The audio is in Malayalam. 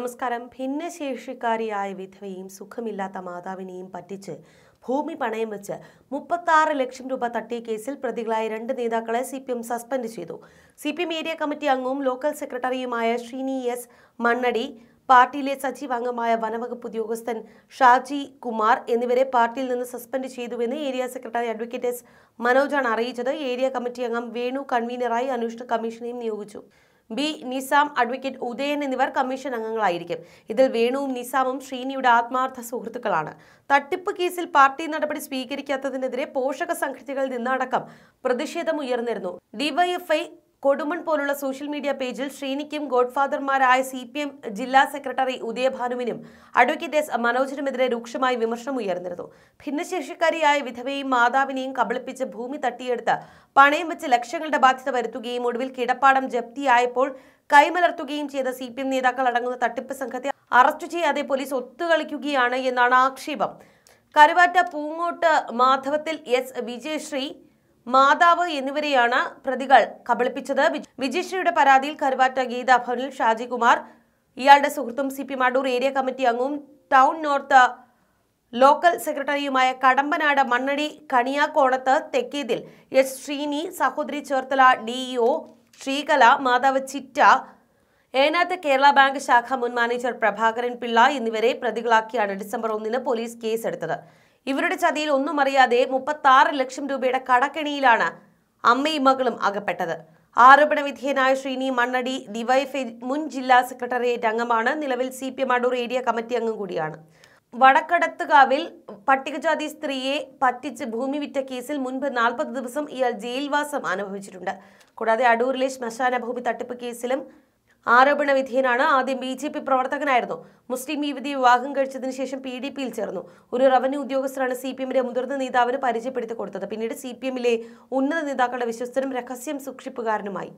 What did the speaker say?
നമസ്കാരം ഭിന്നശേഷിക്കാരിയായ വിധവയെയും സുഖമില്ലാത്ത മാതാവിനെയും പറ്റിച്ച് ഭൂമി പണയം വെച്ച് മുപ്പത്തി ലക്ഷം രൂപ തട്ടിയ കേസിൽ പ്രതികളായ രണ്ട് നേതാക്കളെ സി പി എം സസ്പെൻഡ് ചെയ്തു C P M area committee അംഗവും ലോക്കൽ സെക്രട്ടറിയുമായ ശ്രീനി എസ് മണ്ണടി പാർട്ടിയിലെ സജീവ അംഗമായ വനവകുപ്പ് ഉദ്യോഗസ്ഥൻ ഷാജി കുമാർ എന്നിവരെ പാർട്ടിയിൽ നിന്ന് സസ്പെൻഡ് ചെയ്തുവെന്ന് ഏരിയ സെക്രട്ടറി അഡ്വക്കേറ്റ് എസ് മനോജാണ് അറിയിച്ചത് ഏരിയ കമ്മിറ്റി അംഗം വേണു കൺവീനറായി അന്വേഷണ കമ്മീഷനെയും നിയോഗിച്ചു ബി നിസാം അഡ്വക്കേറ്റ് ഉദയൻ എന്നിവർ കമ്മീഷൻ അംഗങ്ങളായിരിക്കും ഇതിൽ വേണുവും നിസാമും ശ്രീനിയുടെ ആത്മാർത്ഥ സുഹൃത്തുക്കളാണ് തട്ടിപ്പ് കേസിൽ പാർട്ടി നടപടി സ്വീകരിക്കാത്തതിനെതിരെ പോഷക സംഘടനകളിൽ നിന്നടക്കം പ്രതിഷേധം ഉയർന്നിരുന്നു ഡിവൈഎഫ്ഐ കൊടുമൺ പോലുള്ള സോഷ്യൽ മീഡിയ പേജിൽ ശ്രീനിക്കും ഗോഡ്ഫാദർമാരായ സി പി എം ജില്ലാ സെക്രട്ടറി ഉദയഭാനുവിനും അഡ്വക്കേറ്റ് എസ് മനോജിനുമെതിരെ രൂക്ഷമായി വിമർശനം ഉയർന്നിരുന്നു ഭിന്നശേഷിക്കാരിയായ വിധവയെയും മാതാവിനെയും കബളിപ്പിച്ച് ഭൂമി തട്ടിയെടുത്ത് പണയം വെച്ച് ലക്ഷങ്ങളുടെ ബാധ്യത വരുത്തുകയും ഒടുവിൽ കിടപ്പാടം ജപ്തിയായപ്പോൾ കൈമലർത്തുകയും ചെയ്ത സി പി എം നേതാക്കൾ അടങ്ങുന്ന തട്ടിപ്പ് സംഘത്തെ അറസ്റ്റ് ചെയ്യാതെ പോലീസ് ഒത്തുകളിക്കുകയാണ് എന്നാണ് ആക്ഷേപം കരുവാറ്റ പൂങ്ങോട്ട് മാധവത്തിൽ എസ് വിജയശ്രീ മാതാവ് എന്നിവരെയാണ് പ്രതികൾ കബളിപ്പിച്ചത് വിജയശ്രീയുടെ പരാതിയിൽ കരുവാറ്റ ഭവനിൽ ഷാജികുമാർ ഇയാളുടെ സുഹൃത്തും സി പി മടൂർ ഏരിയ കമ്മിറ്റി അംഗവും ടൗൺ നോർത്ത് ലോക്കൽ സെക്രട്ടറിയുമായ കടമ്പനാട് മണ്ണടി കണിയാക്കോണത്ത് തെക്കേതിൽ എസ് ശ്രീനി സഹോദരി ചേർത്തല ഡിഇഒ ശ്രീകല മാതാവ് ചിറ്റ ഏനാത്ത് കേരള ബാങ്ക് ശാഖ മുൻ മാനേജർ പ്രഭാകരൻ പിള്ള എന്നിവരെ പ്രതികളാക്കിയാണ് ഡിസംബർ ഒന്നിന് പോലീസ് കേസെടുത്തത് ഇവരുടെ ചതിയിൽ ഒന്നും അറിയാതെ മുപ്പത്തി ലക്ഷം രൂപയുടെ കടക്കെണിയിലാണ് അമ്മയും മകളും അകപ്പെട്ടത് ആരോപണ വിധേയനായ ശ്രീനി മണ്ണടി ഡിവൈഫ് മുൻ ജില്ലാ സെക്രട്ടേറിയറ്റ് അംഗമാണ് നിലവിൽ C P M Adoor area committee അംഗം കൂടിയാണ് വടക്കടത്തുകാവിൽ പട്ടികജാതി സ്ത്രീയെ പറ്റിച്ച് ഭൂമി വിറ്റ കേസിൽ മുൻപ് നാൽപ്പത് ദിവസം ഇയാൾ ജയിൽവാസം അനുഭവിച്ചിട്ടുണ്ട് കൂടാതെ അടൂരിലെ ശ്മശാന ഭൂമി തട്ടിപ്പ് കേസിലും ആരോപണ വിധേയനാണ് ആദ്യം ബി ജെ പി പ്രവർത്തകനായിരുന്നു മുസ്ലിം യുവതിയെ വിവാഹം കഴിച്ചതിന് ശേഷം പി ഡി പിയിൽ ചേർന്നു ഒരു റവന്യൂ ഉദ്യോഗസ്ഥരാണ് സി പി എമ്മിന്റെ മുതിർന്ന നേതാവിന് പരിചയപ്പെടുത്തി കൊടുത്തത് പിന്നീട് സി പി എമ്മിലെ ഉന്നത നേതാക്കളുടെ വിശ്വസ്തനും രഹസ്യം സൂക്ഷിപ്പുകാരനുമായി